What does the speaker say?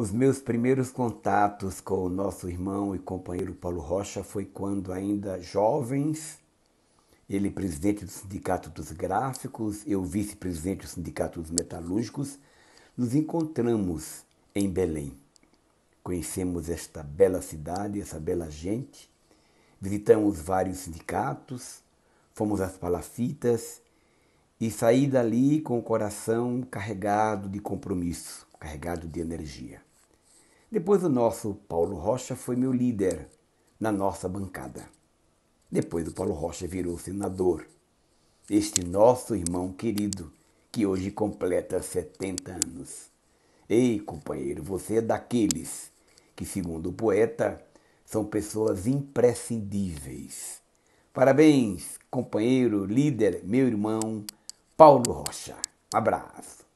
Os meus primeiros contatos com o nosso irmão e companheiro Paulo Rocha foi quando ainda jovens, ele presidente do Sindicato dos Gráficos, eu vice-presidente do Sindicato dos Metalúrgicos, nos encontramos em Belém. Conhecemos esta bela cidade, essa bela gente, visitamos vários sindicatos, fomos às palafitas e saí dali com o coração carregado de compromisso, carregado de energia. Depois o nosso Paulo Rocha foi meu líder na nossa bancada. Depois o Paulo Rocha virou senador. Este nosso irmão querido, que hoje completa 70 anos. Ei, companheiro, você é daqueles que, segundo o poeta, são pessoas imprescindíveis. Parabéns, companheiro, líder, meu irmão, Paulo Rocha. Abraço.